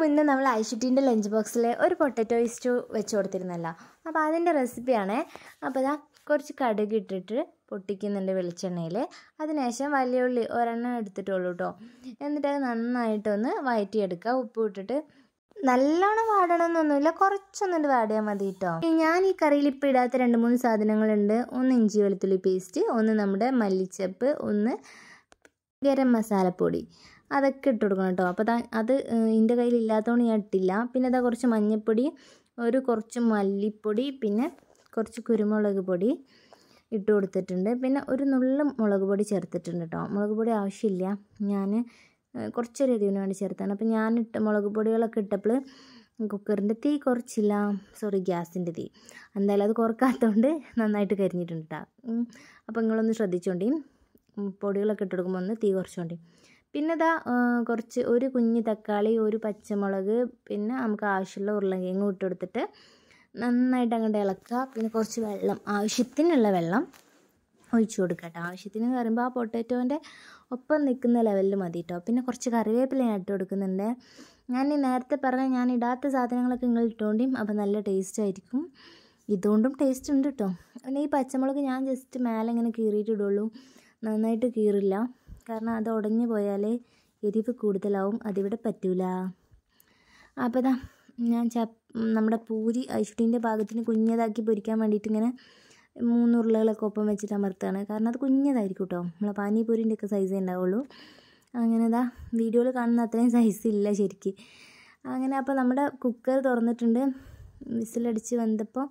മുന്നേ നമ്മൾ ഐഷുട്ടീൻ്റെ ലഞ്ച് ബോക്സിൽ ഒരു പൊട്ടറ്റോ ഇസ്റ്റു വെച്ച് കൊടുത്തിരുന്നല്ലോ അപ്പോൾ അതിൻ്റെ റെസിപ്പിയാണ് അപ്പോൾ ഇതാ കുറച്ച് കടുക് ഇട്ടിട്ട് പൊട്ടിക്കുന്നുണ്ട് വെളിച്ചെണ്ണയിൽ അതിനുശേഷം വലിയ ഉള്ളി ഒരെണ്ണം എടുത്തിട്ടുള്ളൂ കേട്ടോ എന്നിട്ട് അത് നന്നായിട്ടൊന്ന് വയറ്റിയെടുക്കുക ഉപ്പ് ഇട്ടിട്ട് നല്ലോണം വാടണമെന്നൊന്നുമില്ല കുറച്ചൊന്നും വാടിയാൽ മതി കേട്ടോ ഞാൻ ഈ കറിയിൽ ഇപ്പം ഇടാത്ത രണ്ട് മൂന്ന് സാധനങ്ങളുണ്ട് ഒന്ന് ഇഞ്ചി വെളുത്തുള്ളി പേസ്റ്റ് ഒന്ന് നമ്മുടെ മല്ലിച്ചപ്പ് ഒന്ന് ഗരം മസാലപ്പൊടി അതൊക്കെ ഇട്ട് കൊടുക്കണം കേട്ടോ അപ്പോൾ അത് എൻ്റെ കയ്യിൽ ഇല്ലാത്തതുകൊണ്ട് ഞാൻ ഇട്ടില്ല പിന്നെ അതാ കുറച്ച് മഞ്ഞൾപ്പൊടി ഒരു കുറച്ച് മല്ലിപ്പൊടി പിന്നെ കുറച്ച് കുരുമുളക് പൊടി ഇട്ട് കൊടുത്തിട്ടുണ്ട് പിന്നെ ഒരു നുള്ളും മുളക് പൊടി ചേർത്തിട്ടുണ്ട് കേട്ടോ മുളക് പൊടി ആവശ്യമില്ല ഞാൻ കുറച്ചൊരു എരിവിന് വേണ്ടി ചേർത്താണ് അപ്പോൾ ഞാൻ ഇട്ട് മുളക് പൊടികളൊക്കെ ഇട്ടപ്പോൾ കുക്കറിൻ്റെ തീ കുറച്ചില്ല സോറി ഗ്യാസിൻ്റെ തീ എന്തായാലും അത് കുറക്കാത്തതുകൊണ്ട് നന്നായിട്ട് കരിഞ്ഞിട്ടുണ്ട് കേട്ടോ അപ്പോൾ നിങ്ങളൊന്ന് ശ്രദ്ധിച്ചുകൊണ്ടേ പൊടികളൊക്കെ ഇട്ട് കൊടുക്കുമ്പോൾ ഒന്ന് തീ കൊണ്ടേ പിന്നെ ഇതാ കുറച്ച് ഒരു കുഞ്ഞ് തക്കാളി ഒരു പച്ചമുളക് പിന്നെ നമുക്ക് ആവശ്യമുള്ള ഉരുളങ്കിഴങ്ങും ഇട്ട് കൊടുത്തിട്ട് നന്നായിട്ട് അങ്ങോട്ട് ഇളക്കുക പിന്നെ കുറച്ച് വെള്ളം ആവശ്യത്തിനുള്ള വെള്ളം ഒഴിച്ചു കൊടുക്കുക കേട്ടോ ആവശ്യത്തിന് എന്ന് പറയുമ്പോൾ ആ പൊട്ടാറ്റോൻ്റെ ഒപ്പം നിൽക്കുന്ന ലെവലിൽ മതി കേട്ടോ പിന്നെ കുറച്ച് കറിവേപ്പില ഞാൻ ഇട്ട് കൊടുക്കുന്നുണ്ട് ഞാൻ നേരത്തെ പറഞ്ഞ ഞാൻ ഇടാത്ത സാധനങ്ങളൊക്കെ നിങ്ങൾ ഇട്ടുകൊണ്ടിയും അപ്പോൾ നല്ല ടേസ്റ്റ് ആയിരിക്കും ഇതുകൊണ്ടും ടേസ്റ്റ് ഉണ്ട് കേട്ടോ പിന്നെ ഈ പച്ചമുളക് ഞാൻ ജസ്റ്റ് മേലെ ഇങ്ങനെ കീറിയിട്ട് ഇടുള്ളൂ നന്നായിട്ട് കീറില്ല കാരണം അത് ഉടഞ്ഞു പോയാലേ എരിവ് കൂടുതലാവും അതിവിടെ പറ്റൂല അപ്പോൾ ഞാൻ ച നമ്മുടെ പൂരി ഐശ്വര്യൻ്റെ പാകത്തിന് കുഞ്ഞതാക്കി പൊരിക്കാൻ വേണ്ടിയിട്ട് ഇങ്ങനെ മൂന്ന് ഉരുളകളൊക്കെ ഒപ്പം വെച്ചിട്ട് അമർത്താണ് കാരണം അത് കുഞ്ഞതായിരിക്കും കേട്ടോ നമ്മളെ പാനിപൂരിൻ്റെ ഒക്കെ സൈസേ ഉണ്ടാവുള്ളൂ അങ്ങനെ ഇതാ വീഡിയോയിൽ കാണുന്ന അത്രയും സൈസ് ഇല്ല ശരിക്ക് അങ്ങനെ അപ്പോൾ നമ്മുടെ കുക്കർ തുറന്നിട്ടുണ്ട് വിസിലടിച്ച് വന്നപ്പോൾ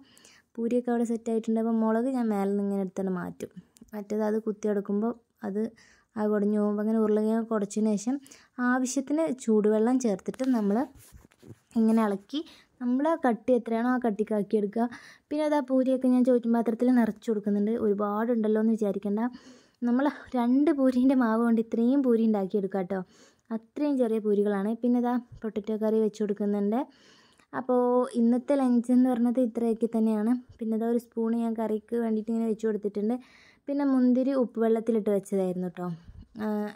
പൂരിയൊക്കെ അവിടെ സെറ്റായിട്ടുണ്ട് അപ്പോൾ മുളക് ഞാൻ മേലെ നിന്ന് ഇങ്ങനെ എടുത്തുകൊണ്ട് മാറ്റും മറ്റേത് അത് കുത്തിയെടുക്കുമ്പോൾ അത് ആ കുടഞ്ഞ് പോകുമ്പോൾ അങ്ങനെ ഉരുളക്കിഴങ്ങ് കുടച്ചതിന് ശേഷം ആവശ്യത്തിന് ചൂടുവെള്ളം ചേർത്തിട്ട് നമ്മൾ ഇങ്ങനെ ഇളക്കി നമ്മൾ ആ കട്ടി എത്രയാണോ ആ കട്ടിക്കാക്കി എടുക്കുക പിന്നെ അത് ആ പൂരിയൊക്കെ ഞാൻ ചോറ്റും പാത്രത്തിൽ നിറച്ച് കൊടുക്കുന്നുണ്ട് ഒരുപാടുണ്ടല്ലോ എന്ന് വിചാരിക്കേണ്ട നമ്മൾ രണ്ട് പൂരീൻ്റെ മാവ് കൊണ്ട് ഇത്രയും പൂരി ഉണ്ടാക്കിയെടുക്കാം കേട്ടോ അത്രയും ചെറിയ പൂരികളാണ് പിന്നെ ഇതാ പൊട്ടറ്റോ കറി വെച്ച് കൊടുക്കുന്നുണ്ട് അപ്പോൾ ഇന്നത്തെ ലഞ്ച് എന്ന് പറഞ്ഞത് ഇത്രയൊക്കെ തന്നെയാണ് പിന്നെ ഇതാ ഒരു സ്പൂൺ ഞാൻ കറിക്ക് വേണ്ടിയിട്ട് ഇങ്ങനെ വെച്ച് കൊടുത്തിട്ടുണ്ട് പിന്നെ മുന്തിരി ഉപ്പ് വെള്ളത്തിലിട്ട് വെച്ചതായിരുന്നു കേട്ടോ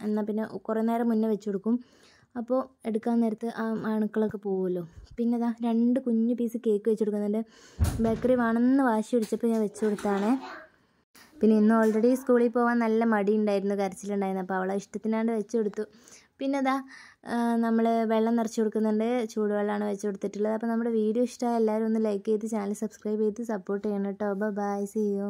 എന്നാൽ പിന്നെ കുറേ നേരം മുന്നേ വെച്ച് കൊടുക്കും അപ്പോൾ എടുക്കാൻ നേരത്ത് ആ അണുക്കളൊക്കെ പോകുമല്ലോ പിന്നെ ഇതാ രണ്ട് കുഞ്ഞു പീസ് കേക്ക് വെച്ച് കൊടുക്കുന്നുണ്ട് ബേക്കറി വേണമെന്ന് വാശി പിടിച്ചപ്പോൾ ഞാൻ വെച്ച് കൊടുത്താണേ പിന്നെ ഇന്ന് ഓൾറെഡി സ്കൂളിൽ പോകാൻ നല്ല മടി ഉണ്ടായിരുന്നു കരച്ചിലുണ്ടായിരുന്നു അപ്പോൾ അവളെ ഇഷ്ടത്തിനാണ്ട് വെച്ച് കൊടുത്തു പിന്നെ അതാ നമ്മൾ വെള്ളം നിറച്ച് കൊടുക്കുന്നുണ്ട് ചൂടുവെള്ളമാണ് വെച്ച് കൊടുത്തിട്ടുള്ളത് അപ്പോൾ നമ്മുടെ വീഡിയോ ഇഷ്ടമായ എല്ലാവരും ഒന്ന് ലൈക്ക് ചെയ്ത് ചാനൽ സബ്സ്ക്രൈബ് ചെയ്ത് സപ്പോർട്ട് ചെയ്യണം കേട്ടോ ബൈ സി യു